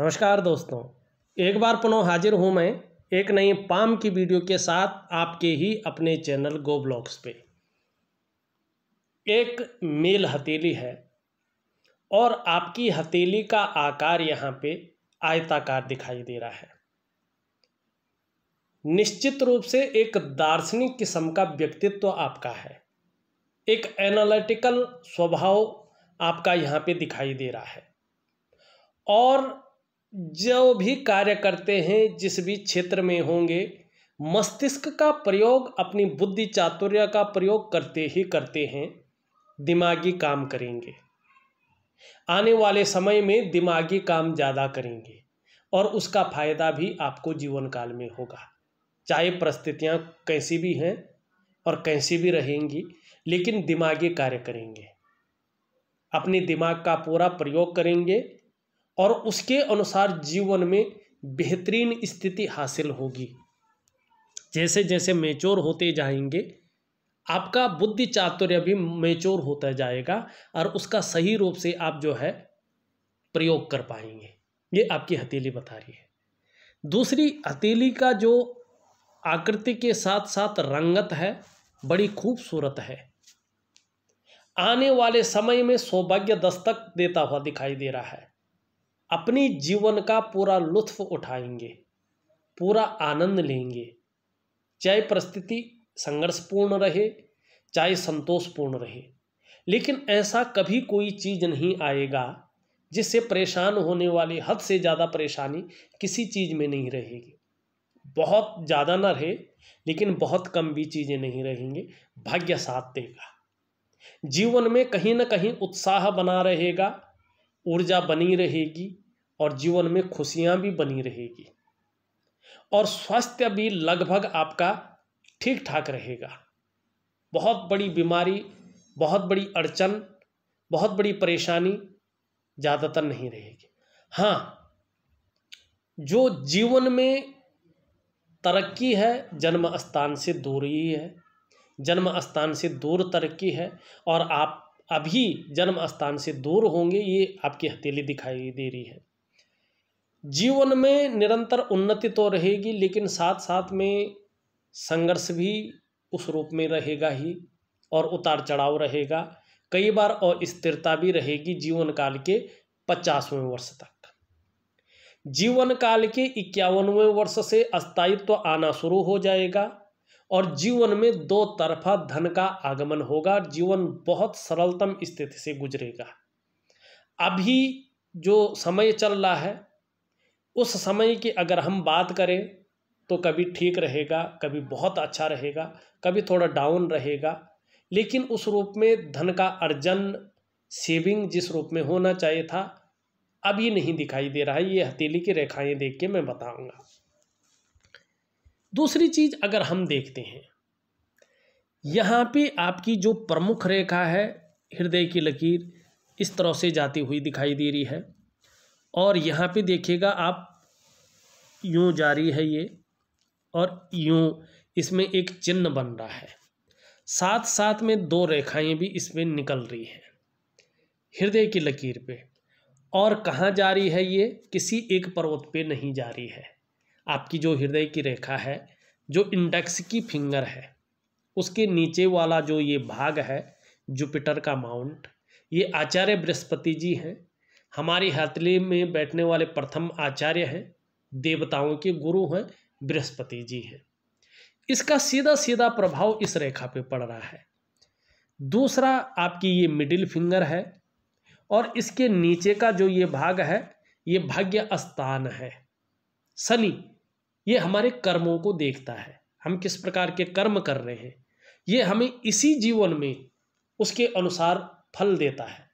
नमस्कार दोस्तों एक बार पुनः हाजिर हूँ मैं एक नई पाम की वीडियो के साथ आपके ही अपने चैनल गो ब्लॉग्स पे एक मेल हथेली है और आपकी हथेली का आकार यहाँ पे आयताकार दिखाई दे रहा है निश्चित रूप से एक दार्शनिक किस्म का व्यक्तित्व तो आपका है एक एनालिटिकल स्वभाव आपका यहाँ पे दिखाई दे रहा है और जो भी कार्य करते हैं जिस भी क्षेत्र में होंगे मस्तिष्क का प्रयोग अपनी बुद्धि चातुर्य का प्रयोग करते ही करते हैं दिमागी काम करेंगे आने वाले समय में दिमागी काम ज़्यादा करेंगे और उसका फायदा भी आपको जीवन काल में होगा चाहे परिस्थितियाँ कैसी भी हैं और कैसी भी रहेंगी लेकिन दिमागी कार्य करेंगे अपने दिमाग का पूरा प्रयोग करेंगे और उसके अनुसार जीवन में बेहतरीन स्थिति हासिल होगी जैसे जैसे मेच्योर होते जाएंगे आपका बुद्धि चातुर्य भी मेच्योर होता जाएगा और उसका सही रूप से आप जो है प्रयोग कर पाएंगे ये आपकी हथेली बता रही है दूसरी हथेली का जो आकृति के साथ साथ रंगत है बड़ी खूबसूरत है आने वाले समय में सौभाग्य दस्तक देता हुआ दिखाई दे रहा है अपने जीवन का पूरा लुत्फ उठाएंगे पूरा आनंद लेंगे चाहे परिस्थिति संघर्षपूर्ण रहे चाहे संतोषपूर्ण रहे लेकिन ऐसा कभी कोई चीज़ नहीं आएगा जिससे परेशान होने वाली हद से ज़्यादा परेशानी किसी चीज़ में नहीं रहेगी बहुत ज़्यादा ना रहे लेकिन बहुत कम भी चीज़ें नहीं रहेंगी भाग्य साथ देगा जीवन में कहीं ना कहीं उत्साह बना रहेगा ऊर्जा बनी रहेगी और जीवन में खुशियां भी बनी रहेगी और स्वास्थ्य भी लगभग आपका ठीक ठाक रहेगा बहुत बड़ी बीमारी बहुत बड़ी अड़चन बहुत बड़ी परेशानी ज़्यादातर नहीं रहेगी हाँ जो जीवन में तरक्की है जन्म स्थान से दूर ही है जन्म स्थान से दूर तरक्की है और आप अभी जन्म स्थान से दूर होंगे ये आपकी हथेली दिखाई दे रही है जीवन में निरंतर उन्नति तो रहेगी लेकिन साथ साथ में संघर्ष भी उस रूप में रहेगा ही और उतार चढ़ाव रहेगा कई बार और स्थिरता भी रहेगी जीवन काल के पचासवें वर्ष तक जीवन काल के इक्यावनवें वर्ष से अस्थायित्व तो आना शुरू हो जाएगा और जीवन में दो तरफा धन का आगमन होगा जीवन बहुत सरलतम स्थिति से गुजरेगा अभी जो समय चल रहा है उस समय की अगर हम बात करें तो कभी ठीक रहेगा कभी बहुत अच्छा रहेगा कभी थोड़ा डाउन रहेगा लेकिन उस रूप में धन का अर्जन सेविंग जिस रूप में होना चाहिए था अभी नहीं दिखाई दे रहा है ये हथेली की रेखाएं देख के मैं बताऊंगा दूसरी चीज़ अगर हम देखते हैं यहाँ पे आपकी जो प्रमुख रेखा है हृदय की लकीर इस तरह से जाती हुई दिखाई दे रही है और यहाँ पे देखिएगा आप यूँ जारी है ये और यूँ इसमें एक चिन्ह बन रहा है साथ साथ में दो रेखाएं भी इसमें निकल रही हैं हृदय की लकीर पे और कहाँ जा रही है ये किसी एक पर्वत पे नहीं जा रही है आपकी जो हृदय की रेखा है जो इंडेक्स की फिंगर है उसके नीचे वाला जो ये भाग है जुपिटर का माउंट ये आचार्य बृहस्पति जी हैं हमारी हथली में बैठने वाले प्रथम आचार्य हैं देवताओं के गुरु हैं बृहस्पति जी हैं इसका सीधा सीधा प्रभाव इस रेखा पे पड़ रहा है दूसरा आपकी ये मिडिल फिंगर है और इसके नीचे का जो ये भाग है ये भाग्य स्थान है शनि ये हमारे कर्मों को देखता है हम किस प्रकार के कर्म कर रहे हैं ये हमें इसी जीवन में उसके अनुसार फल देता है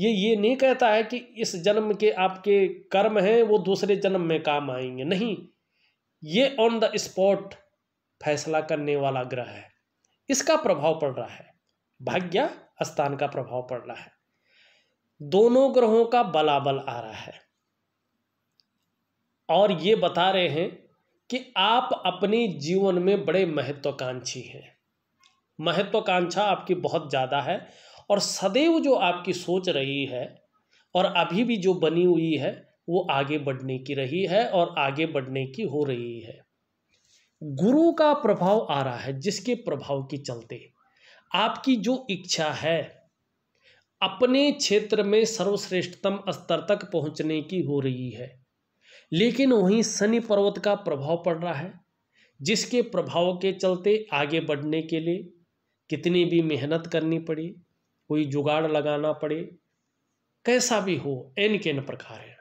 ये ये नहीं कहता है कि इस जन्म के आपके कर्म हैं वो दूसरे जन्म में काम आएंगे नहीं ये ऑन द स्पॉट फैसला करने वाला ग्रह है इसका प्रभाव पड़ रहा है भाग्य स्थान का प्रभाव पड़ रहा है दोनों ग्रहों का बलाबल आ रहा है और ये बता रहे हैं कि आप अपने जीवन में बड़े महत्वाकांक्षी हैं महत्वाकांक्षा आपकी बहुत ज़्यादा है और सदैव जो आपकी सोच रही है और अभी भी जो बनी हुई है वो आगे बढ़ने की रही है और आगे बढ़ने की हो रही है गुरु का प्रभाव आ रहा है जिसके प्रभाव के चलते आपकी जो इच्छा है अपने क्षेत्र में सर्वश्रेष्ठतम स्तर तक पहुंचने की हो रही है लेकिन वहीं शनि पर्वत का प्रभाव पड़ रहा है जिसके प्रभाव के चलते आगे बढ़ने के लिए कितनी भी मेहनत करनी पड़े कोई जुगाड़ लगाना पड़े कैसा भी हो एन के एन प्रकार है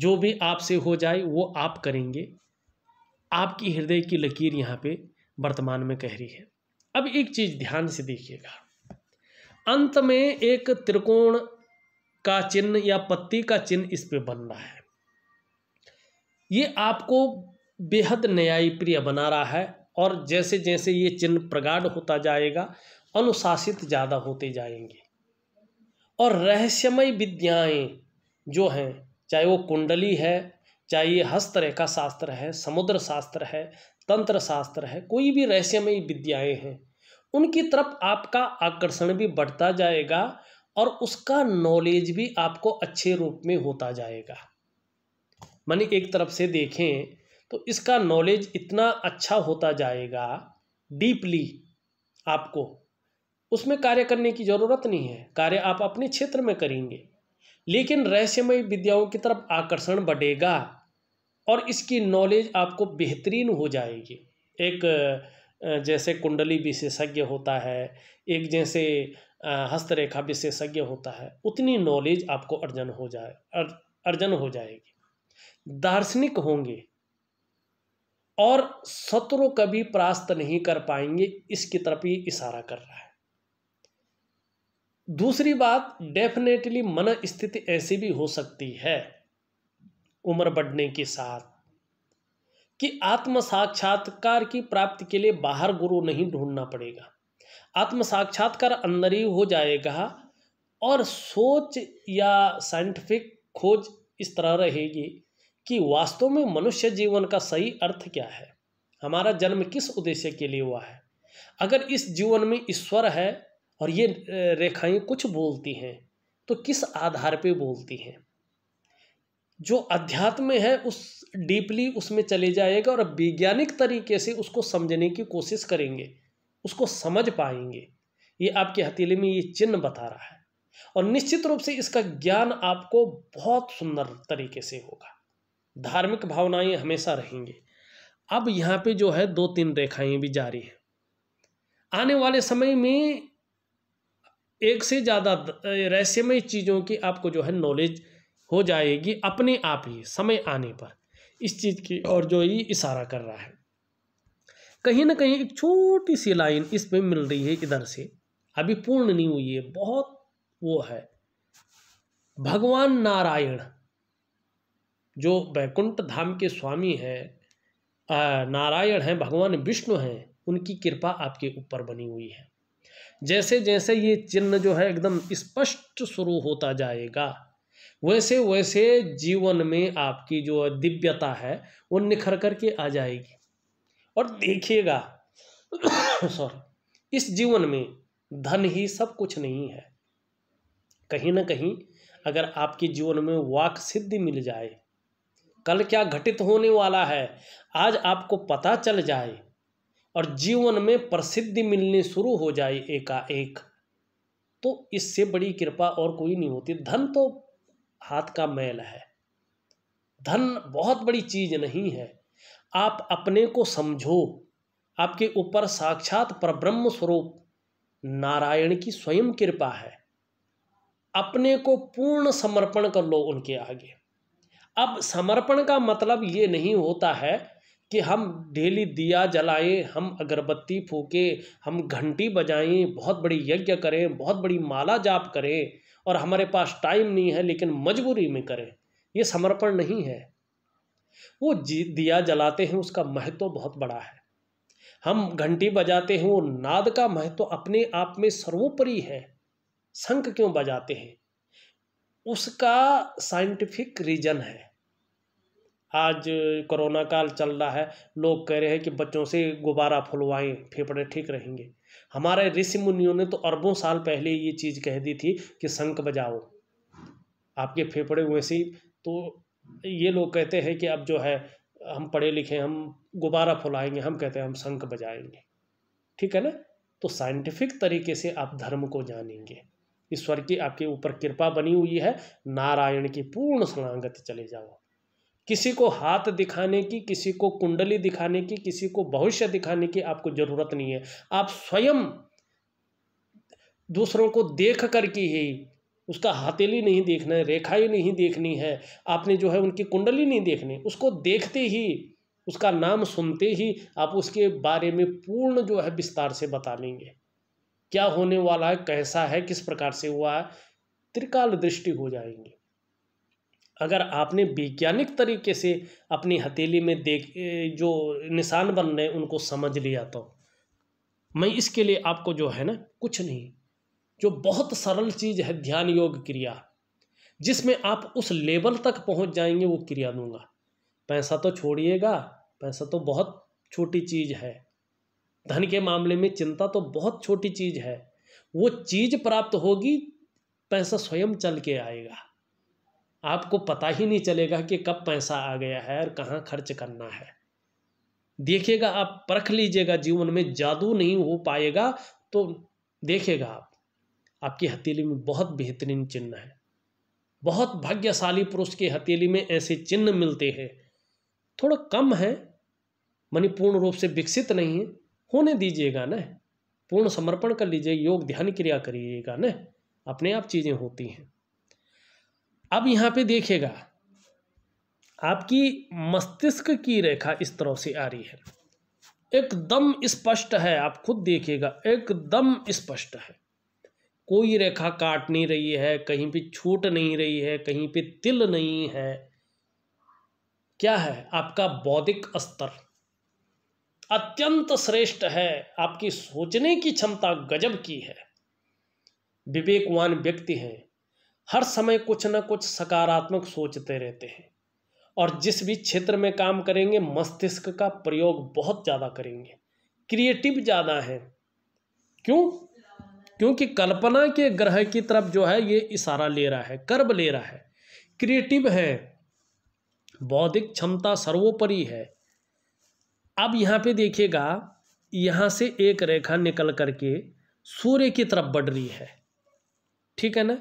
जो भी आपसे हो जाए वो आप करेंगे आपकी हृदय की लकीर यहाँ पे वर्तमान में कह रही है अब एक चीज़ ध्यान से देखिएगा अंत में एक त्रिकोण का चिन्ह या पत्ती का चिन्ह इस पे बन रहा है ये आपको बेहद न्याय प्रिय बना रहा है और जैसे जैसे ये चिन्ह प्रगाढ़ होता जाएगा अनुशासित ज़्यादा होते जाएंगे और रहस्यमय विद्याएं जो हैं चाहे वो कुंडली है चाहे ये हस्तरेखा शास्त्र है समुद्र शास्त्र है तंत्र शास्त्र है कोई भी रहस्यमय विद्याएं हैं उनकी तरफ आपका आकर्षण भी बढ़ता जाएगा और उसका नॉलेज भी आपको अच्छे रूप में होता जाएगा मन एक तरफ से देखें तो इसका नॉलेज इतना अच्छा होता जाएगा डीपली आपको उसमें कार्य करने की ज़रूरत नहीं है कार्य आप अपने क्षेत्र में करेंगे लेकिन रहस्यमय विद्याओं की तरफ आकर्षण बढ़ेगा और इसकी नॉलेज आपको बेहतरीन हो जाएगी एक जैसे कुंडली विशेषज्ञ होता है एक जैसे हस्तरेखा विशेषज्ञ होता है उतनी नॉलेज आपको अर्जन हो जाए अर्जन हो जाएगी दार्शनिक होंगे और शत्रु कभी परास्त नहीं कर पाएंगे इसकी तरफ ही इशारा कर रहा है दूसरी बात डेफिनेटली मन स्थिति ऐसी भी हो सकती है उम्र बढ़ने के साथ कि आत्म साक्षात्कार की प्राप्ति के लिए बाहर गुरु नहीं ढूंढना पड़ेगा आत्म साक्षात्कार अंदर ही हो जाएगा और सोच या साइंटिफिक खोज इस तरह रहेगी कि वास्तव में मनुष्य जीवन का सही अर्थ क्या है हमारा जन्म किस उद्देश्य के लिए हुआ है अगर इस जीवन में ईश्वर है और ये रेखाएं कुछ बोलती हैं तो किस आधार पे बोलती हैं जो अध्यात्म है उस डीपली उसमें चले जाएगा और वैज्ञानिक तरीके से उसको समझने की कोशिश करेंगे उसको समझ पाएंगे ये आपके हथेले में ये चिन्ह बता रहा है और निश्चित रूप से इसका ज्ञान आपको बहुत सुंदर तरीके से होगा धार्मिक भावनाएं हमेशा रहेंगे अब यहाँ पे जो है दो तीन रेखाएं भी जारी हैं आने वाले समय में एक से ज़्यादा रहस्यमय चीज़ों की आपको जो है नॉलेज हो जाएगी अपने आप ही समय आने पर इस चीज़ की और जो ये इशारा कर रहा है कहीं ना कहीं एक छोटी सी लाइन इसमें मिल रही है इधर से अभी पूर्ण नहीं हुई है बहुत वो है भगवान नारायण जो वैकुंठ धाम के स्वामी हैं नारायण हैं भगवान विष्णु हैं उनकी कृपा आपके ऊपर बनी हुई है जैसे जैसे ये चिन्ह जो है एकदम स्पष्ट शुरू होता जाएगा वैसे वैसे जीवन में आपकी जो दिव्यता है वो निखर करके आ जाएगी और देखिएगा सॉरी इस जीवन में धन ही सब कुछ नहीं है कहीं ना कहीं अगर आपके जीवन में वाक सिद्धि मिल जाए कल क्या घटित होने वाला है आज आपको पता चल जाए और जीवन में प्रसिद्धि मिलनी शुरू हो जाए एकाएक तो इससे बड़ी कृपा और कोई नहीं होती धन तो हाथ का मैल है धन बहुत बड़ी चीज नहीं है आप अपने को समझो आपके ऊपर साक्षात परब्रह्म स्वरूप नारायण की स्वयं कृपा है अपने को पूर्ण समर्पण कर लो उनके आगे अब समर्पण का मतलब ये नहीं होता है कि हम डेली दिया जलाएं हम अगरबत्ती फूके हम घंटी बजाएं बहुत बड़ी यज्ञ करें बहुत बड़ी माला जाप करें और हमारे पास टाइम नहीं है लेकिन मजबूरी में करें ये समर्पण नहीं है वो जी दिया जलाते हैं उसका महत्व तो बहुत बड़ा है हम घंटी बजाते हैं वो नाद का महत्व तो अपने आप में सर्वोपरि है शंख क्यों बजाते हैं उसका साइंटिफिक रीजन है आज कोरोना काल चल रहा है लोग कह रहे हैं कि बच्चों से गुब्बारा फुलवाएं फेफड़े ठीक रहेंगे हमारे ऋषि मुनियों ने तो अरबों साल पहले ये चीज़ कह दी थी कि शंख बजाओ आपके फेफड़े वैसे ही तो ये लोग कहते हैं कि अब जो है हम पढ़े लिखे हम गुब्बारा फुलाएंगे हम कहते हैं हम शंख बजाएंगे ठीक है ना तो साइंटिफिक तरीके से आप धर्म को जानेंगे ईश्वर की आपके ऊपर कृपा बनी हुई है नारायण की पूर्ण शरणागत चले जाओ किसी को हाथ दिखाने की किसी को कुंडली दिखाने की किसी को भविष्य दिखाने की आपको जरूरत नहीं है आप स्वयं दूसरों को देख कर की ही उसका हथेली नहीं देखना है रेखाई नहीं देखनी है आपने जो है उनकी कुंडली नहीं देखनी उसको देखते ही उसका नाम सुनते ही आप उसके बारे में पूर्ण जो है विस्तार से बता लेंगे क्या होने वाला है कैसा है किस प्रकार से हुआ है त्रिकाल दृष्टि हो जाएंगे अगर आपने वैज्ञानिक तरीके से अपनी हथेली में देख जो निशान बन रहे उनको समझ लिया तो मैं इसके लिए आपको जो है ना कुछ नहीं जो बहुत सरल चीज़ है ध्यान योग क्रिया जिसमें आप उस लेवल तक पहुंच जाएंगे वो क्रिया दूंगा पैसा तो छोड़िएगा पैसा तो बहुत छोटी चीज़ है धन के मामले में चिंता तो बहुत छोटी चीज है वो चीज प्राप्त होगी पैसा स्वयं चल के आएगा आपको पता ही नहीं चलेगा कि कब पैसा आ गया है और कहाँ खर्च करना है देखिएगा आप परख लीजिएगा जीवन में जादू नहीं हो पाएगा तो देखेगा आप आपकी हथेली में बहुत बेहतरीन चिन्ह है बहुत भाग्यशाली पुरुष की हथेली में ऐसे चिन्ह मिलते हैं थोड़ा कम है मनी पूर्ण रूप से विकसित नहीं है होने दीजिएगा न पूर्ण समर्पण कर लीजिए योग ध्यान क्रिया करिएगा न अपने आप चीज़ें होती हैं अब यहाँ पे देखिएगा आपकी मस्तिष्क की रेखा इस तरह से आ रही है एकदम स्पष्ट है आप खुद देखिएगा एकदम स्पष्ट है कोई रेखा काट नहीं रही है कहीं पे छूट नहीं रही है कहीं पे तिल नहीं है क्या है आपका बौद्धिक स्तर अत्यंत श्रेष्ठ है आपकी सोचने की क्षमता गजब की है विवेकवान व्यक्ति हैं हर समय कुछ ना कुछ सकारात्मक सोचते रहते हैं और जिस भी क्षेत्र में काम करेंगे मस्तिष्क का प्रयोग बहुत ज़्यादा करेंगे क्रिएटिव ज़्यादा है क्यों क्योंकि कल्पना के ग्रह की तरफ जो है ये इशारा ले रहा है कर्ब ले रहा है क्रिएटिव है बौद्धिक क्षमता सर्वोपरि है अब यहाँ पे देखिएगा यहाँ से एक रेखा निकल करके सूर्य की तरफ बढ़ रही है ठीक है ना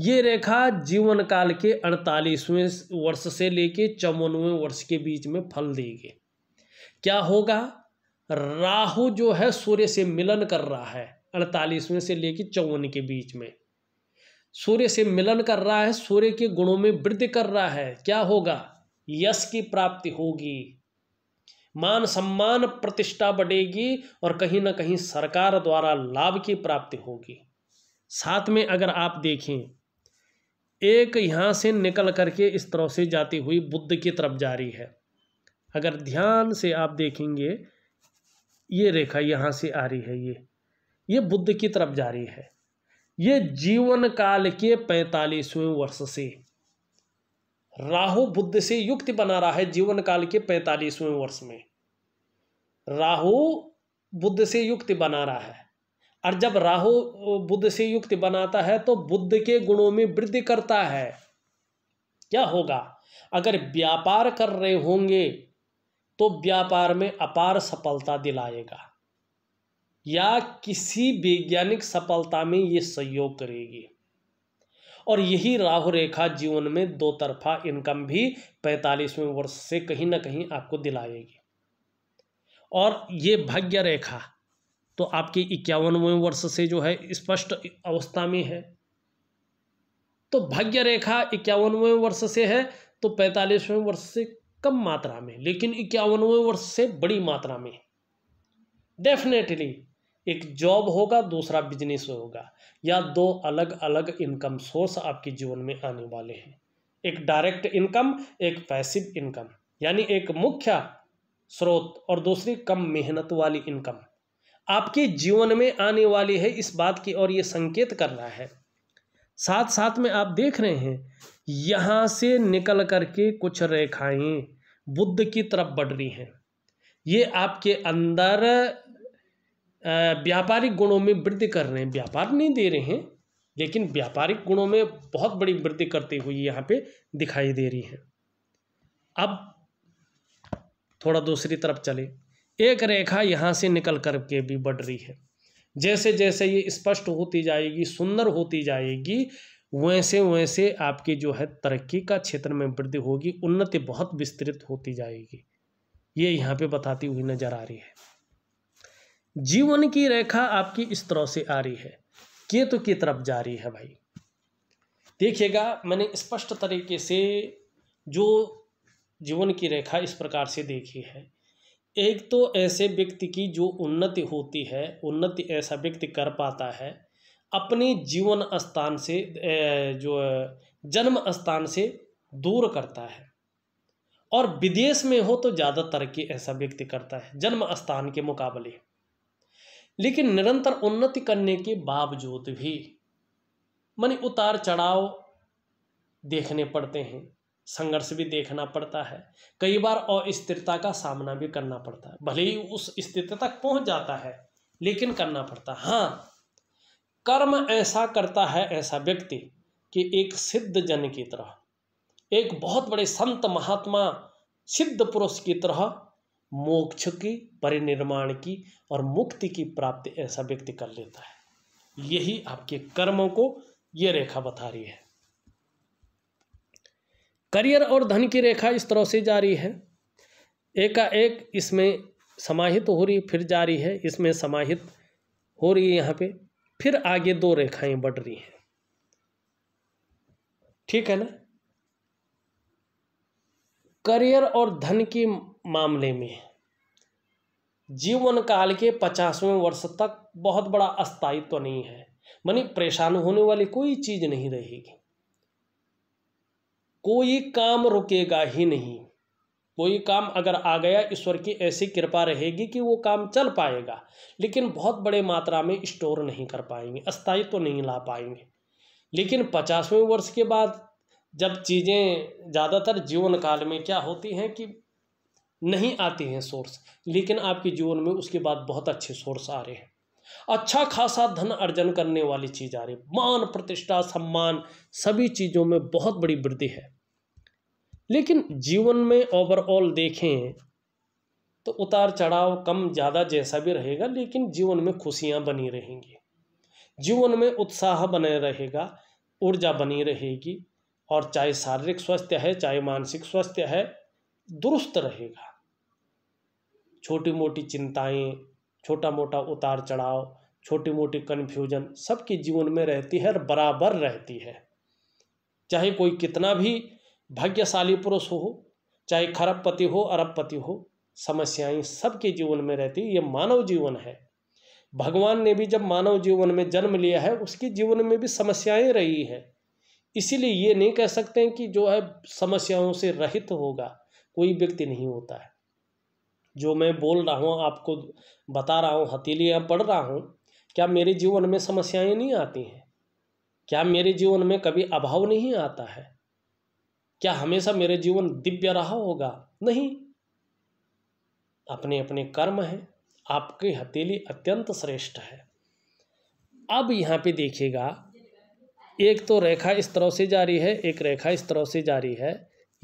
ये रेखा जीवन काल के अड़तालीसवें वर्ष से लेके चौवनवें वर्ष के बीच में फल देगी क्या होगा राहु जो है सूर्य से मिलन कर रहा है अड़तालीसवें से लेके चौवन के बीच में सूर्य से मिलन कर रहा है सूर्य के गुणों में वृद्धि कर रहा है क्या होगा यश की प्राप्ति होगी मान सम्मान प्रतिष्ठा बढ़ेगी और कहीं ना कहीं सरकार द्वारा लाभ की प्राप्ति होगी साथ में अगर आप देखें एक यहाँ से निकल करके इस तरह से जाती हुई बुद्ध की तरफ जा रही है अगर ध्यान से आप देखेंगे ये रेखा यहाँ से आ रही है ये ये बुद्ध की तरफ जा रही है ये जीवन काल के पैंतालीसवें वर्ष से राहु बुद्ध से युक्त बना रहा है जीवन काल के पैंतालीसवें वर्ष में राहु बुद्ध से युक्त बना रहा है और जब राहु बुद्ध से युक्त बनाता है तो बुद्ध के गुणों में वृद्धि करता है क्या होगा अगर व्यापार कर रहे होंगे तो व्यापार में अपार सफलता दिलाएगा या किसी वैज्ञानिक सफलता में ये सहयोग करेगी और यही राहु रेखा जीवन में दो तरफा इनकम भी पैंतालीसवें वर्ष से कहीं ना कहीं आपको दिलाएगी और ये भाग्य रेखा तो आपके इक्यावनवें वर्ष से जो है स्पष्ट अवस्था में है तो भाग्य रेखा इक्यावनवें वर्ष से है तो पैंतालीसवें वर्ष से कम मात्रा में लेकिन इक्यावनवें वर्ष से बड़ी मात्रा में डेफिनेटली एक जॉब होगा दूसरा बिजनेस होगा या दो अलग अलग इनकम सोर्स आपके जीवन में आने वाले हैं एक डायरेक्ट इनकम एक पैसिव इनकम यानी एक मुख्य स्रोत और दूसरी कम मेहनत वाली इनकम आपके जीवन में आने वाली है इस बात की और ये संकेत कर रहा है साथ साथ में आप देख रहे हैं यहाँ से निकल करके कुछ रेखाएं बुद्ध की तरफ बढ़ रही हैं ये आपके अंदर व्यापारिक गुणों में वृद्धि कर रहे हैं व्यापार नहीं दे रहे हैं लेकिन व्यापारिक गुणों में बहुत बड़ी वृद्धि करती हुई यहाँ पे दिखाई दे रही है अब थोड़ा दूसरी तरफ चले एक रेखा यहाँ से निकल कर के भी बढ़ रही है जैसे जैसे ये स्पष्ट होती जाएगी सुंदर होती जाएगी वैसे वैसे आपकी जो है तरक्की का क्षेत्र में वृद्धि होगी उन्नति बहुत विस्तृत होती जाएगी ये यहाँ पे बताती हुई नज़र आ रही है जीवन की रेखा आपकी इस तरह से आ रही है केतु की तरफ जा रही है भाई देखिएगा मैंने स्पष्ट तरीके से जो जीवन की रेखा इस प्रकार से देखी है एक तो ऐसे व्यक्ति की जो उन्नति होती है उन्नति ऐसा व्यक्ति कर पाता है अपने जीवन स्थान से जो जन्म स्थान से दूर करता है और विदेश में हो तो ज़्यादा तरक्की ऐसा व्यक्ति करता है जन्म स्थान के मुकाबले लेकिन निरंतर उन्नति करने के बावजूद भी मन उतार चढ़ाव देखने पड़ते हैं संघर्ष भी देखना पड़ता है कई बार अस्थिरता का सामना भी करना पड़ता है भले ही उस स्थिति तक पहुंच जाता है लेकिन करना पड़ता है हाँ कर्म ऐसा करता है ऐसा व्यक्ति कि एक सिद्ध जन की तरह एक बहुत बड़े संत महात्मा सिद्ध पुरुष की तरह मोक्ष की परिनिर्माण की और मुक्ति की प्राप्ति ऐसा व्यक्ति कर लेता है यही आपके कर्मों को यह रेखा बता रही है करियर और धन की रेखा इस तरह से जारी है एकाएक इसमें समाहित हो रही फिर जारी है इसमें समाहित हो रही है यहाँ पे फिर आगे दो रेखाएं बढ़ रही हैं ठीक है ना करियर और धन की मामले में जीवन काल के पचासवें वर्ष तक बहुत बड़ा अस्थायित्व तो नहीं है मानी परेशान होने वाली कोई चीज नहीं रहेगी कोई काम रुकेगा ही नहीं कोई काम अगर आ गया ईश्वर की ऐसी कृपा रहेगी कि वो काम चल पाएगा लेकिन बहुत बड़े मात्रा में स्टोर नहीं कर पाएंगे अस्थायित्व तो नहीं ला पाएंगे लेकिन पचासवें वर्ष के बाद जब चीज़ें ज़्यादातर जीवन काल में क्या होती हैं कि नहीं आते हैं सोर्स लेकिन आपके जीवन में उसके बाद बहुत अच्छे सोर्स आ रहे हैं अच्छा खासा धन अर्जन करने वाली चीज़ आ रही है मान प्रतिष्ठा सम्मान सभी चीज़ों में बहुत बड़ी वृद्धि है लेकिन जीवन में ओवरऑल देखें तो उतार चढ़ाव कम ज़्यादा जैसा भी रहेगा लेकिन जीवन में खुशियाँ बनी रहेंगी जीवन में उत्साह बने रहेगा ऊर्जा बनी रहेगी और चाहे शारीरिक स्वास्थ्य है चाहे मानसिक स्वास्थ्य है दुरुस्त रहेगा छोटी मोटी चिंताएं छोटा मोटा उतार चढ़ाव छोटी मोटी कन्फ्यूजन सबके जीवन में रहती है और बराबर रहती है चाहे कोई कितना भी भाग्यशाली पुरुष हो चाहे खरबपति हो अरबपति हो समस्याएं सबके जीवन में रहती ये मानव जीवन है भगवान ने भी जब मानव जीवन में जन्म लिया है उसके जीवन में भी समस्याएं रही हैं इसीलिए ये नहीं कह सकते हैं कि जो है समस्याओं से रहित होगा कोई व्यक्ति नहीं होता है जो मैं बोल रहा हूँ आपको बता रहा हूँ हथेलियाँ पढ़ रहा हूँ क्या मेरे जीवन में समस्याएं नहीं आती हैं क्या मेरे जीवन में कभी अभाव नहीं आता है क्या हमेशा मेरे जीवन दिव्य रहा होगा नहीं अपने अपने कर्म हैं आपकी हथेली अत्यंत श्रेष्ठ है अब यहाँ पे देखिएगा एक तो रेखा इस तरह से जारी है एक रेखा इस तरह से जारी है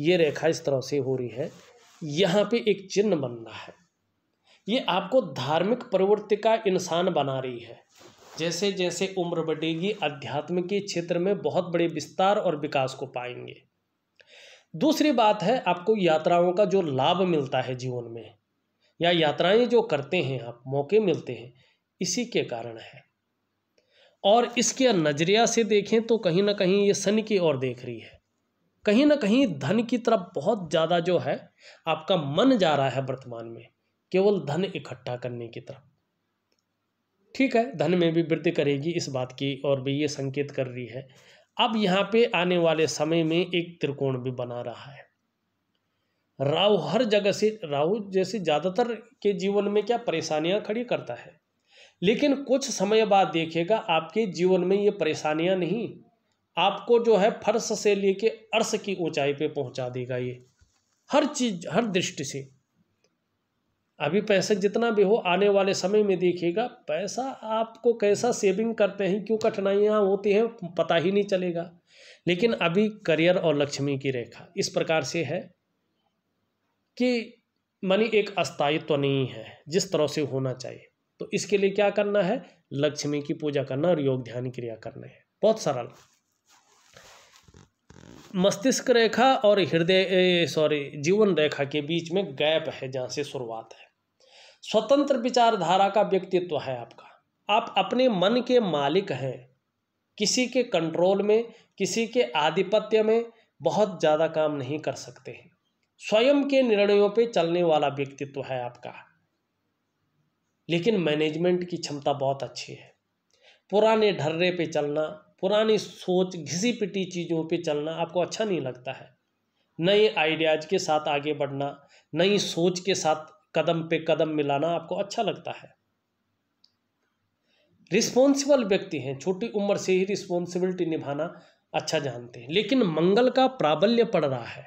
ये रेखा इस तरह से हो रही है यहाँ पे एक चिन्ह बन रहा है ये आपको धार्मिक प्रवृत्ति का इंसान बना रही है जैसे जैसे उम्र बढ़ेगी अध्यात्म के क्षेत्र में बहुत बड़े विस्तार और विकास को पाएंगे दूसरी बात है आपको यात्राओं का जो लाभ मिलता है जीवन में या यात्राएं जो करते हैं आप मौके मिलते हैं इसी के कारण है और इसके नज़रिया से देखें तो कहीं ना कहीं ये सन की ओर देख रही है कहीं ना कहीं धन की तरफ बहुत ज़्यादा जो है आपका मन जा रहा है वर्तमान में केवल धन इकट्ठा करने की तरफ ठीक है धन में भी वृद्धि करेगी इस बात की और भी ये संकेत कर रही है अब यहाँ पे आने वाले समय में एक त्रिकोण भी बना रहा है राहु हर जगह से राहु जैसे ज़्यादातर के जीवन में क्या परेशानियाँ खड़ी करता है लेकिन कुछ समय बाद देखिएगा आपके जीवन में ये परेशानियाँ नहीं आपको जो है फर्श से लेके अर्श की ऊंचाई पे पहुंचा देगा ये हर चीज हर दृष्टि से अभी पैसे जितना भी हो आने वाले समय में देखिएगा पैसा आपको कैसा सेविंग करते हैं क्यों कठिनाइयाँ होती हैं पता ही नहीं चलेगा लेकिन अभी करियर और लक्ष्मी की रेखा इस प्रकार से है कि मनी एक अस्थायित्व तो नहीं है जिस तरह से होना चाहिए तो इसके लिए क्या करना है लक्ष्मी की पूजा करना और योग ध्यान क्रिया करना है बहुत सरल मस्तिष्क रेखा और हृदय सॉरी जीवन रेखा के बीच में गैप है जहाँ से शुरुआत है स्वतंत्र विचारधारा का व्यक्तित्व है आपका आप अपने मन के मालिक हैं किसी के कंट्रोल में किसी के आधिपत्य में बहुत ज़्यादा काम नहीं कर सकते हैं स्वयं के निर्णयों पे चलने वाला व्यक्तित्व है आपका लेकिन मैनेजमेंट की क्षमता बहुत अच्छी है पुराने ढर्रे पे चलना पुरानी सोच घिसी पिटी चीज़ों पे चलना आपको अच्छा नहीं लगता है नए आइडियाज़ के साथ आगे बढ़ना नई सोच के साथ कदम पे कदम मिलाना आपको अच्छा लगता है रिस्पॉन्सिबल व्यक्ति हैं छोटी उम्र से ही रिस्पॉन्सिबिलिटी निभाना अच्छा जानते हैं लेकिन मंगल का प्राबल्य पड़ रहा है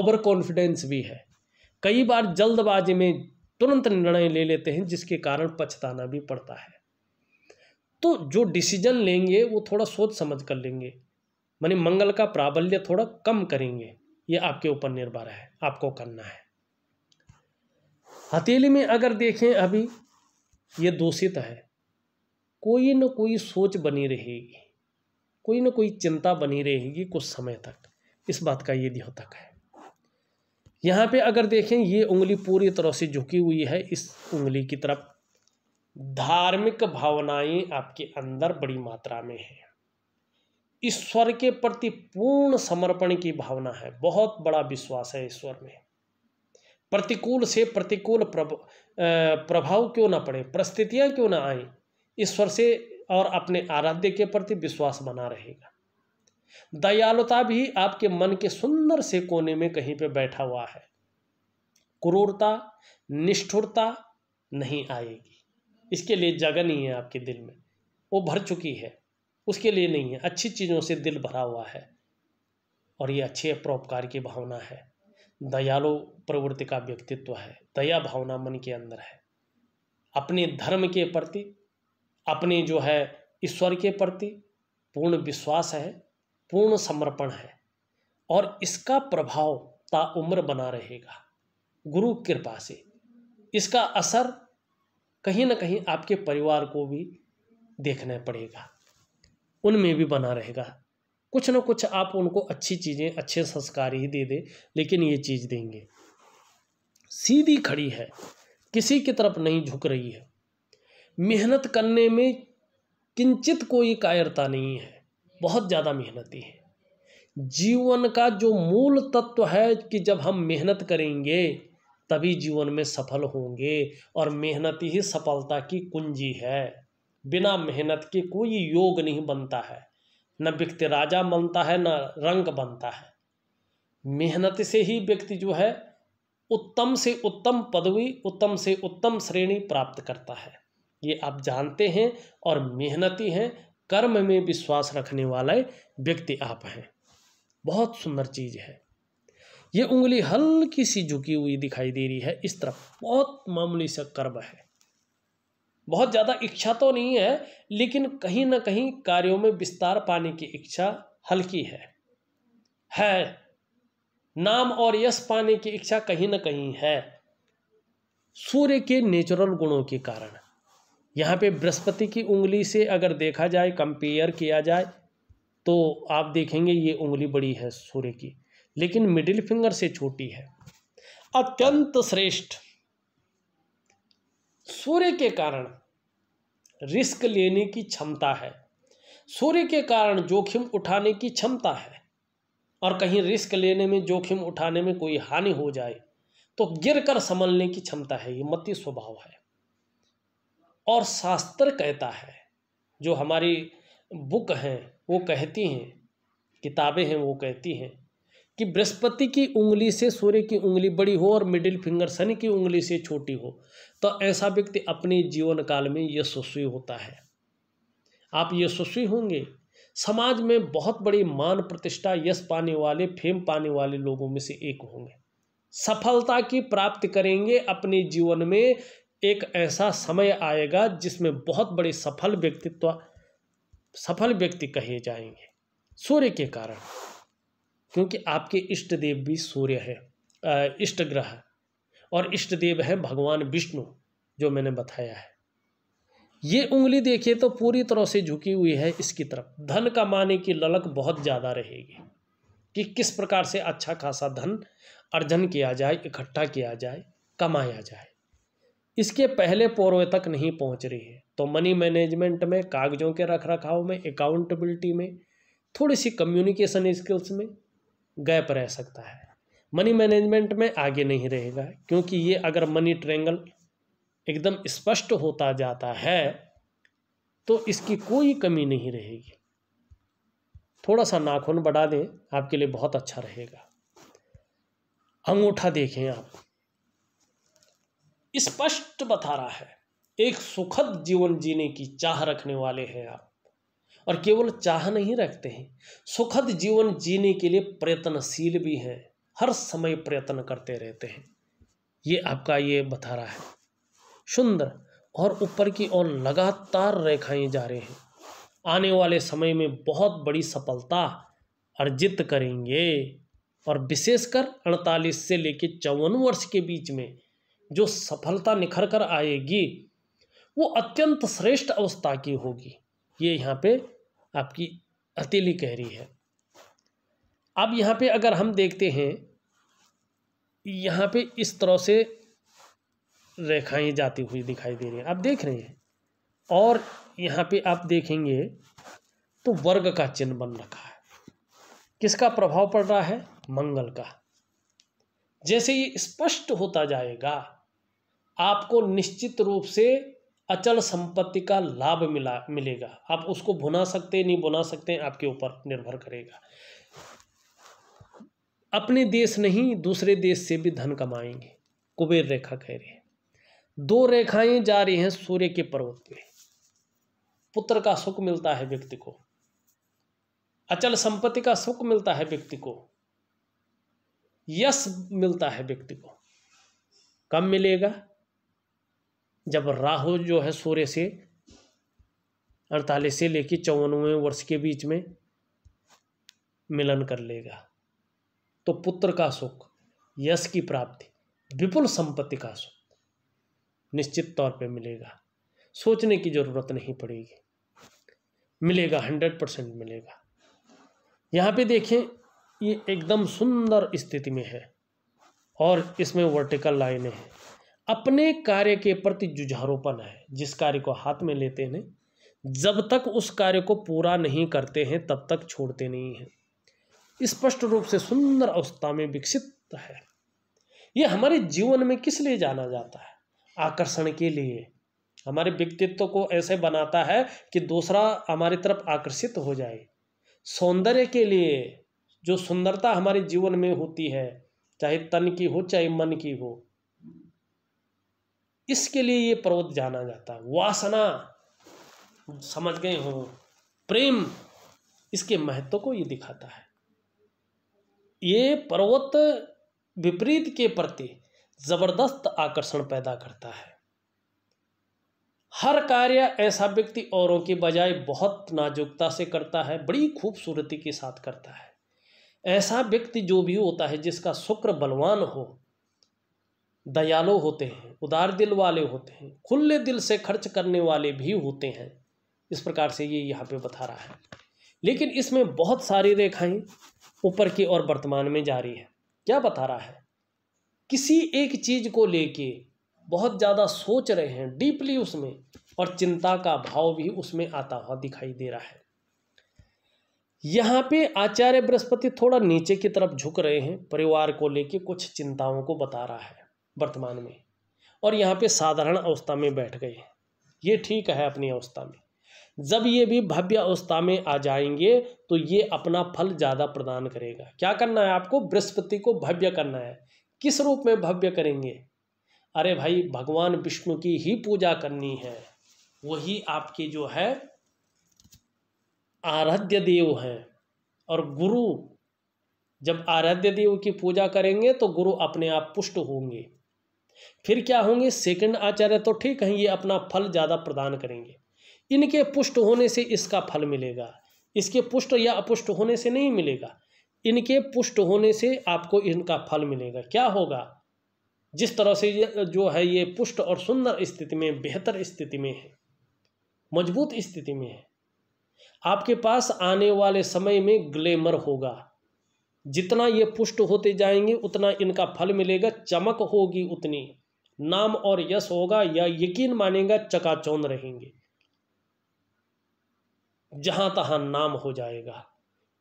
ओवर कॉन्फिडेंस भी है कई बार जल्दबाजी में तुरंत निर्णय ले लेते हैं जिसके कारण पछताना भी पड़ता है तो जो डिसीजन लेंगे वो थोड़ा सोच समझ कर लेंगे माने मंगल का प्राबल्य थोड़ा कम करेंगे ये आपके ऊपर निर्भर है आपको करना है हथेली में अगर देखें अभी ये दूषित है कोई न कोई सोच बनी रहेगी कोई ना कोई चिंता बनी रहेगी कुछ समय तक इस बात का ये द्योतक है यहाँ पे अगर देखें ये उंगली पूरी तरह से झुकी हुई है इस उंगली की तरफ धार्मिक भावनाएं आपके अंदर बड़ी मात्रा में है ईश्वर के प्रति पूर्ण समर्पण की भावना है बहुत बड़ा विश्वास है ईश्वर में प्रतिकूल से प्रतिकूल प्रभाव क्यों ना पड़े परिस्थितियां क्यों ना आए ईश्वर से और अपने आराध्य के प्रति विश्वास बना रहेगा दयालुता भी आपके मन के सुंदर से कोने में कहीं पे बैठा हुआ है क्रूरता निष्ठुरता नहीं आएगी इसके लिए जगह नहीं है आपके दिल में वो भर चुकी है उसके लिए नहीं है अच्छी चीज़ों से दिल भरा हुआ है और ये अच्छे परोपकार की भावना है दयालु प्रवृत्ति का व्यक्तित्व है दया भावना मन के अंदर है अपने धर्म के प्रति अपने जो है ईश्वर के प्रति पूर्ण विश्वास है पूर्ण समर्पण है और इसका प्रभाव ताउम्र बना रहेगा गुरु कृपा से इसका असर कहीं ना कहीं आपके परिवार को भी देखना पड़ेगा उनमें भी बना रहेगा कुछ ना कुछ आप उनको अच्छी चीज़ें अच्छे संस्कार ही दे दें लेकिन ये चीज़ देंगे सीधी खड़ी है किसी की तरफ नहीं झुक रही है मेहनत करने में किंचित कोई कायरता नहीं है बहुत ज़्यादा मेहनती है जीवन का जो मूल तत्व है कि जब हम मेहनत करेंगे तभी जीवन में सफल होंगे और मेहनत ही सफलता की कुंजी है बिना मेहनत के कोई योग नहीं बनता है न व्यक्ति राजा बनता है न रंग बनता है मेहनत से ही व्यक्ति जो है उत्तम से उत्तम पदवी उत्तम से उत्तम श्रेणी प्राप्त करता है ये आप जानते हैं और मेहनती हैं कर्म में विश्वास रखने वाले व्यक्ति आप हैं बहुत सुंदर चीज़ है ये उंगली हल्की सी झुकी हुई दिखाई दे रही है इस तरफ बहुत मामूली सा कर्म है बहुत ज़्यादा इच्छा तो नहीं है लेकिन कहीं ना कहीं कार्यों में विस्तार पाने की इच्छा हल्की है है नाम और यश पाने की इच्छा कहीं ना कहीं है सूर्य के नेचुरल गुणों के कारण यहाँ पे बृहस्पति की उंगली से अगर देखा जाए कंपेयर किया जाए तो आप देखेंगे ये उंगली बड़ी है सूर्य की लेकिन मिडिल फिंगर से छोटी है अत्यंत श्रेष्ठ सूर्य के कारण रिस्क लेने की क्षमता है सूर्य के कारण जोखिम उठाने की क्षमता है और कहीं रिस्क लेने में जोखिम उठाने में कोई हानि हो जाए तो गिर कर संभलने की क्षमता है ये मती स्वभाव है और शास्त्र कहता है जो हमारी बुक हैं वो कहती हैं किताबें हैं वो कहती हैं कि बृहस्पति की उंगली से सूर्य की उंगली बड़ी हो और मिडिल फिंगर शनि की उंगली से छोटी हो तो ऐसा व्यक्ति अपने जीवन काल में यशस्वी होता है आप यशस्वी होंगे समाज में बहुत बड़ी मान प्रतिष्ठा यश पाने वाले फेम पाने वाले लोगों में से एक होंगे सफलता की प्राप्ति करेंगे अपने जीवन में एक ऐसा समय आएगा जिसमें बहुत बड़े सफल व्यक्तित्व सफल व्यक्ति कहे जाएंगे सूर्य के कारण क्योंकि आपके इष्ट देव भी सूर्य है इष्ट ग्रह है और इष्ट देव है भगवान विष्णु जो मैंने बताया है ये उंगली देखिए तो पूरी तरह से झुकी हुई है इसकी तरफ धन कमाने की ललक बहुत ज़्यादा रहेगी कि किस प्रकार से अच्छा खासा धन अर्जन किया जाए इकट्ठा किया जाए कमाया जाए इसके पहले पौरवे तक नहीं पहुंच रही है तो मनी मैनेजमेंट में कागजों के रख रखाव में अकाउंटेबिलिटी में थोड़ी सी कम्युनिकेशन स्किल्स में गैप रह सकता है मनी मैनेजमेंट में आगे नहीं रहेगा क्योंकि ये अगर मनी ट्रेंगल एकदम स्पष्ट होता जाता है तो इसकी कोई कमी नहीं रहेगी थोड़ा सा नाखून बढ़ा दें आपके लिए बहुत अच्छा रहेगा अंगूठा देखें आप स्पष्ट बता रहा है एक सुखद जीवन जीने की चाह रखने वाले हैं आप और केवल चाह नहीं रखते हैं सुखद जीवन जीने के लिए प्रयत्नशील भी हैं हर समय प्रयत्न करते रहते हैं ये आपका ये बता रहा है सुंदर और ऊपर की ओर लगातार रेखाएं जा रहे हैं आने वाले समय में बहुत बड़ी सफलता अर्जित करेंगे और विशेषकर अड़तालीस से लेकर चौवन वर्ष के बीच में जो सफलता निखर कर आएगी वो अत्यंत श्रेष्ठ अवस्था की होगी ये यहाँ पे आपकी हथेली कह रही है अब यहाँ पे अगर हम देखते हैं यहाँ पे इस तरह से रेखाएं जाती हुई दिखाई दे रही हैं आप देख रहे हैं और यहाँ पे आप देखेंगे तो वर्ग का चिन्ह बन रखा है किसका प्रभाव पड़ रहा है मंगल का जैसे ये स्पष्ट होता जाएगा आपको निश्चित रूप से अचल संपत्ति का लाभ मिला मिलेगा आप उसको भुना सकते नहीं भुना सकते आपके ऊपर निर्भर करेगा अपने देश नहीं दूसरे देश से भी धन कमाएंगे कुबेर रेखा कह रहे हैं दो रेखाएं जा रही हैं सूर्य के पर्वत पे पुत्र का सुख मिलता है व्यक्ति को अचल संपत्ति का सुख मिलता है व्यक्ति को यश मिलता है व्यक्ति को कम मिलेगा जब राहु जो है सूर्य से अड़तालीस से लेकर चौवनवें वर्ष के बीच में मिलन कर लेगा तो पुत्र का सुख यश की प्राप्ति विपुल संपत्ति का सुख निश्चित तौर पे मिलेगा सोचने की ज़रूरत नहीं पड़ेगी मिलेगा हंड्रेड परसेंट मिलेगा यहाँ पे देखें ये एकदम सुंदर स्थिति में है और इसमें वर्टिकल लाइनें हैं अपने कार्य के प्रति जुझारोपण है जिस कार्य को हाथ में लेते हैं जब तक उस कार्य को पूरा नहीं करते हैं तब तक छोड़ते नहीं हैं स्पष्ट रूप से सुंदर अवस्था में विकसित है यह हमारे जीवन में किस लिए जाना जाता है आकर्षण के लिए हमारे व्यक्तित्व को ऐसे बनाता है कि दूसरा हमारी तरफ आकर्षित हो जाए सौंदर्य के लिए जो सुंदरता हमारे जीवन में होती है चाहे तन की हो चाहे मन की हो इसके लिए ये पर्वत जाना जाता है वासना समझ गए हो प्रेम इसके महत्व को ये दिखाता है ये पर्वत विपरीत के प्रति जबरदस्त आकर्षण पैदा करता है हर कार्य ऐसा व्यक्ति औरों के बजाय बहुत नाजुकता से करता है बड़ी खूबसूरती के साथ करता है ऐसा व्यक्ति जो भी होता है जिसका शुक्र बलवान हो दयालु होते हैं उदार दिल वाले होते हैं खुले दिल से खर्च करने वाले भी होते हैं इस प्रकार से ये यहाँ पे बता रहा है लेकिन इसमें बहुत सारी रेखाएं ऊपर की ओर वर्तमान में जारी है क्या बता रहा है किसी एक चीज़ को लेके बहुत ज़्यादा सोच रहे हैं डीपली उसमें और चिंता का भाव भी उसमें आता हुआ दिखाई दे रहा है यहाँ पे आचार्य बृहस्पति थोड़ा नीचे की तरफ झुक रहे हैं परिवार को लेके कुछ चिंताओं को बता रहा है वर्तमान में और यहाँ पे साधारण अवस्था में बैठ गए ये ठीक है अपनी अवस्था में जब ये भी भव्य अवस्था में आ जाएंगे तो ये अपना फल ज़्यादा प्रदान करेगा क्या करना है आपको बृहस्पति को भव्य करना है किस रूप में भव्य करेंगे अरे भाई भगवान विष्णु की ही पूजा करनी है वही आपके जो है आराध्य देव हैं और गुरु जब आराध्य देव की पूजा करेंगे तो गुरु अपने आप पुष्ट होंगे फिर क्या होंगे सेकंड आचार्य तो ठीक हैं ये अपना फल ज़्यादा प्रदान करेंगे इनके पुष्ट होने से इसका फल मिलेगा इसके पुष्ट या अपुष्ट होने से नहीं मिलेगा इनके पुष्ट होने से आपको इनका फल मिलेगा क्या होगा जिस तरह से जो है ये पुष्ट और सुंदर स्थिति में बेहतर स्थिति में है मजबूत स्थिति में है आपके पास आने वाले समय में ग्लैमर होगा जितना ये पुष्ट होते जाएंगे उतना इनका फल मिलेगा चमक होगी उतनी नाम और यश होगा या यकीन मानेगा चकाचौंध रहेंगे जहां तहां नाम हो जाएगा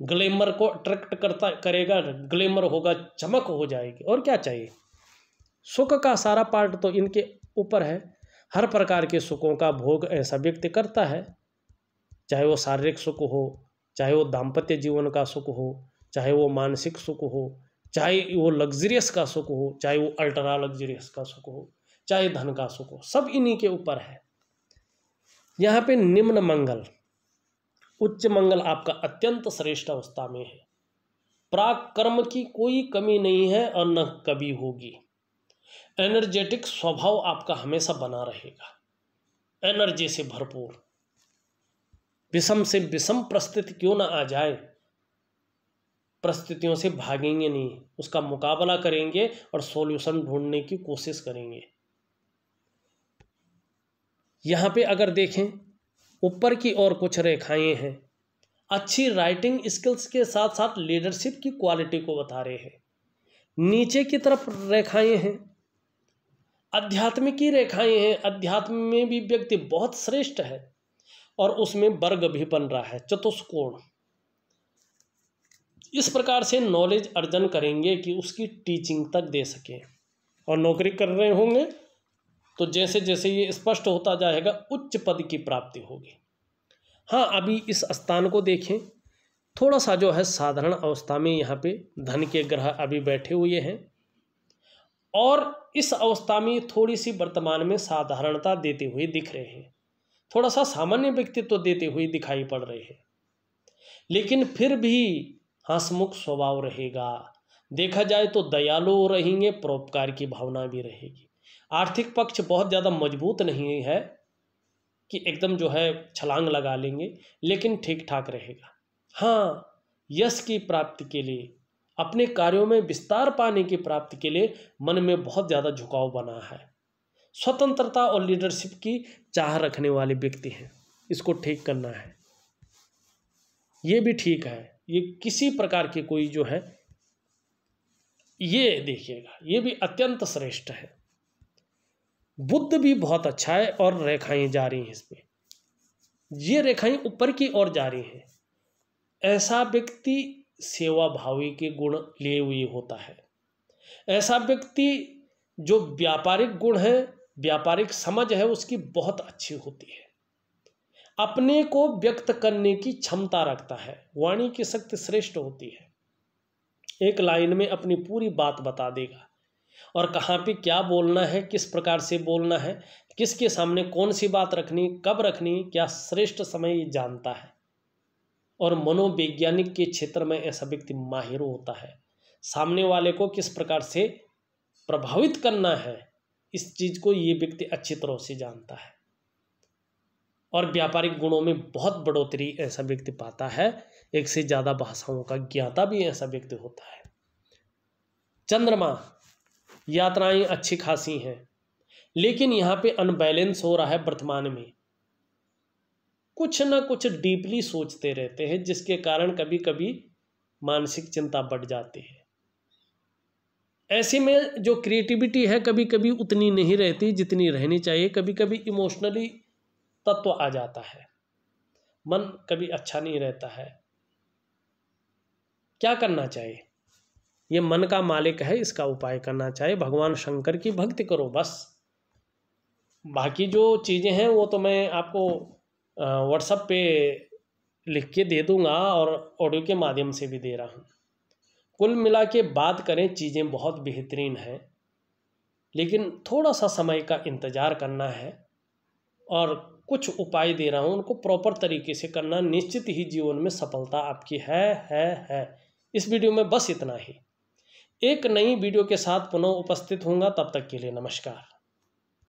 ग्लैमर को अट्रैक्ट करता करेगा ग्लैमर होगा चमक हो जाएगी और क्या चाहिए सुख का सारा पार्ट तो इनके ऊपर है हर प्रकार के सुखों का भोग ऐसा व्यक्ति करता है चाहे वो शारीरिक सुख हो चाहे वो दाम्पत्य जीवन का सुख हो चाहे वो मानसिक सुख हो चाहे वो लग्जरियस का सुख हो चाहे वो अल्ट्रा लग्जरियस का सुख हो चाहे धन का सुख हो सब इन्हीं के ऊपर है यहाँ पे निम्न मंगल उच्च मंगल आपका अत्यंत श्रेष्ठ अवस्था में है प्राग कर्म की कोई कमी नहीं है और न कभी होगी एनर्जेटिक स्वभाव आपका हमेशा बना रहेगा एनर्जी से भरपूर विषम से विषम परिस्थिति क्यों ना आ जाए परिस्थितियों से भागेंगे नहीं उसका मुकाबला करेंगे और सॉल्यूशन ढूंढने की कोशिश करेंगे यहाँ पे अगर देखें ऊपर की ओर कुछ रेखाएं हैं अच्छी राइटिंग स्किल्स के साथ साथ लीडरशिप की क्वालिटी को बता रहे हैं नीचे की तरफ रेखाएं हैं आध्यात्मिकी की रेखाएं हैं अध्यात्म में भी व्यक्ति बहुत श्रेष्ठ है और उसमें वर्ग भी बन रहा है चतुष्कोण इस प्रकार से नॉलेज अर्जन करेंगे कि उसकी टीचिंग तक दे सकें और नौकरी कर रहे होंगे तो जैसे जैसे ये स्पष्ट होता जाएगा उच्च पद की प्राप्ति होगी हाँ अभी इस स्थान को देखें थोड़ा सा जो है साधारण अवस्था में यहाँ पे धन के ग्रह अभी बैठे हुए हैं और इस अवस्था में थोड़ी सी वर्तमान में साधारणता देते हुए दिख रहे हैं थोड़ा सा सामान्य व्यक्तित्व तो देते हुए दिखाई पड़ रहे हैं लेकिन फिर भी हंसमुख स्वभाव रहेगा देखा जाए तो दयालु रहेंगे परोपकार की भावना भी रहेगी आर्थिक पक्ष बहुत ज़्यादा मजबूत नहीं है कि एकदम जो है छलांग लगा लेंगे लेकिन ठीक ठाक रहेगा हाँ यश की प्राप्ति के लिए अपने कार्यों में विस्तार पाने की प्राप्ति के लिए मन में बहुत ज़्यादा झुकाव बना है स्वतंत्रता और लीडरशिप की चाह रखने वाले व्यक्ति हैं इसको ठीक करना है ये भी ठीक है ये किसी प्रकार की कोई जो है ये देखिएगा ये भी अत्यंत श्रेष्ठ है बुद्ध भी बहुत अच्छा है और रेखाएं जा रही हैं इसमें ये रेखाएं ऊपर की ओर जा रही हैं ऐसा व्यक्ति सेवा भावी के गुण लिए हुए होता है ऐसा व्यक्ति जो व्यापारिक गुण है व्यापारिक समझ है उसकी बहुत अच्छी होती है अपने को व्यक्त करने की क्षमता रखता है वाणी की शक्ति श्रेष्ठ होती है एक लाइन में अपनी पूरी बात बता देगा और कहाँ पे क्या बोलना है किस प्रकार से बोलना है किसके सामने कौन सी बात रखनी कब रखनी क्या श्रेष्ठ समय ये जानता है और मनोवैज्ञानिक के क्षेत्र में ऐसा व्यक्ति माहिर होता है सामने वाले को किस प्रकार से प्रभावित करना है इस चीज़ को ये व्यक्ति अच्छी तरह से जानता है और व्यापारिक गुणों में बहुत बढ़ोतरी ऐसा व्यक्ति पाता है एक से ज़्यादा भाषाओं का ज्ञाता भी ऐसा व्यक्ति होता है चंद्रमा यात्राएं अच्छी खासी हैं लेकिन यहां पे अनबैलेंस हो रहा है वर्तमान में कुछ ना कुछ डीपली सोचते रहते हैं जिसके कारण कभी कभी मानसिक चिंता बढ़ जाती है ऐसे में जो क्रिएटिविटी है कभी कभी उतनी नहीं रहती जितनी रहनी चाहिए कभी कभी इमोशनली तत्व आ जाता है मन कभी अच्छा नहीं रहता है क्या करना चाहिए ये मन का मालिक है इसका उपाय करना चाहिए भगवान शंकर की भक्ति करो बस बाकी जो चीज़ें हैं वो तो मैं आपको व्हाट्सअप पे लिख के दे दूंगा और ऑडियो के माध्यम से भी दे रहा हूँ कुल मिला के बात करें चीज़ें बहुत बेहतरीन हैं लेकिन थोड़ा सा समय का इंतज़ार करना है और कुछ उपाय दे रहा हूँ उनको प्रॉपर तरीके से करना निश्चित ही जीवन में सफलता आपकी है है है इस वीडियो में बस इतना ही एक नई वीडियो के साथ पुनः उपस्थित होऊंगा तब तक के लिए नमस्कार